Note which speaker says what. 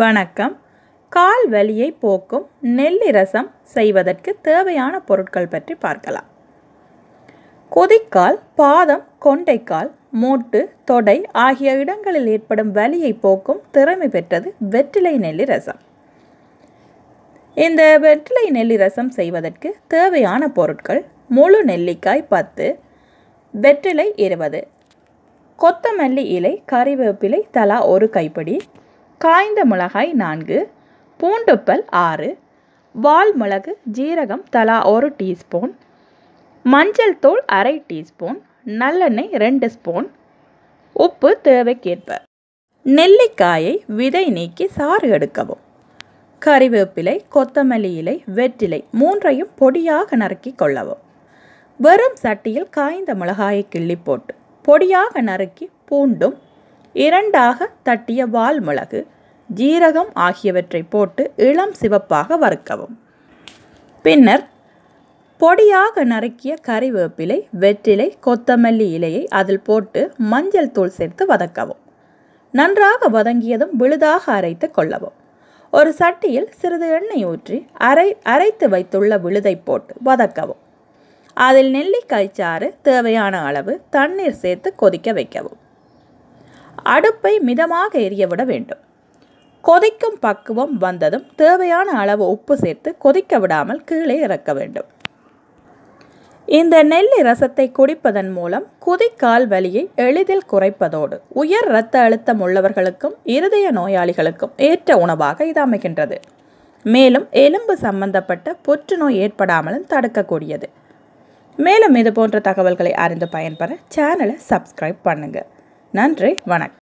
Speaker 1: வணக்கம் கால் வலியை போக்கும் நெல்லி ரசம் செய்வதற்கு தேவையான பொருட்கள் பற்றி பார்க்கலாம் கொதிக்கால் பாதம் கொண்டைக்கால் மூட்டு தொடை ஆகிய இடங்களில் ஏற்படும் வலியை போக்கும் திறமை பெற்றது வெற்றிலை நெல்லி ரசம் இந்த வெற்றிலை நெல்லி ரசம் செய்வதற்கு தேவையான பொருட்கள் முழு நெல்லிக்காய் பத்து வெற்றிலை இருபது கொத்தமல்லி இலை கறிவேப்பிலை தலா ஒரு கைப்பிடி காய்ந்த மிளகாய் நான்கு பூண்டுப்பல் ஆறு வால் மிளகு ஜீரகம் தலா ஒரு டீஸ்பூன் மஞ்சள் தூள் அரை டீஸ்பூன் நல்லெண்ணெய் ரெண்டு ஸ்பூன் உப்பு தேவைக்கேற்ப நெல்லிக்காயை விதை நீக்கி சாறு எடுக்கவும் கறிவேப்பிலை கொத்தமல்லி இலை வெற்றிலை மூன்றையும் பொடியாக நறுக்கி கொள்ளவும் வெறும் சட்டியில் காய்ந்த மிளகாயை கிள்ளி போட்டு பொடியாக நறுக்கி பூண்டும் இரண்டாக தட்டிய வால் மிளகு ஜீரகம் ஆகியவற்றை போட்டு இளம் சிவப்பாக வறுக்கவும் பின்னர் பொடியாக நறுக்கிய கறிவேப்பிலை வெற்றிலை கொத்தமல்லி இலையை அதில் போட்டு மஞ்சள் தூள் சேர்த்து வதக்கவும் நன்றாக வதங்கியதும் விழுதாக அரைத்து கொள்ளவும் ஒரு சட்டியில் சிறிது எண்ணெய் ஊற்றி அரை அரைத்து வைத்துள்ள விழுதை போட்டு வதக்கவும் அதில் நெல்லிக்காய் சாறு தேவையான அளவு தண்ணீர் சேர்த்து கொதிக்க வைக்கவும் அடுப்பை மிதமாக எரியவிட வேண்டும் கொதிக்கும் பக்குவம் வந்ததும் தேவையான அளவு உப்பு சேர்த்து கொதிக்க விடாமல் கீழே இறக்க வேண்டும் இந்த நெல்லி ரசத்தை குடிப்பதன் மூலம் குதிக்கால் வலியை எளிதில் குறைப்பதோடு உயர் இரத்த அழுத்தம் உள்ளவர்களுக்கும் இருதய நோயாளிகளுக்கும் ஏற்ற உணவாக இது அமைகின்றது மேலும் எலும்பு சம்பந்தப்பட்ட புற்றுநோய் ஏற்படாமலும் தடுக்கக்கூடியது மேலும் இது போன்ற தகவல்களை அறிந்து பயன்பெற சேனலை சப்ஸ்கிரைப் பண்ணுங்கள் நன்றி வணக்கம்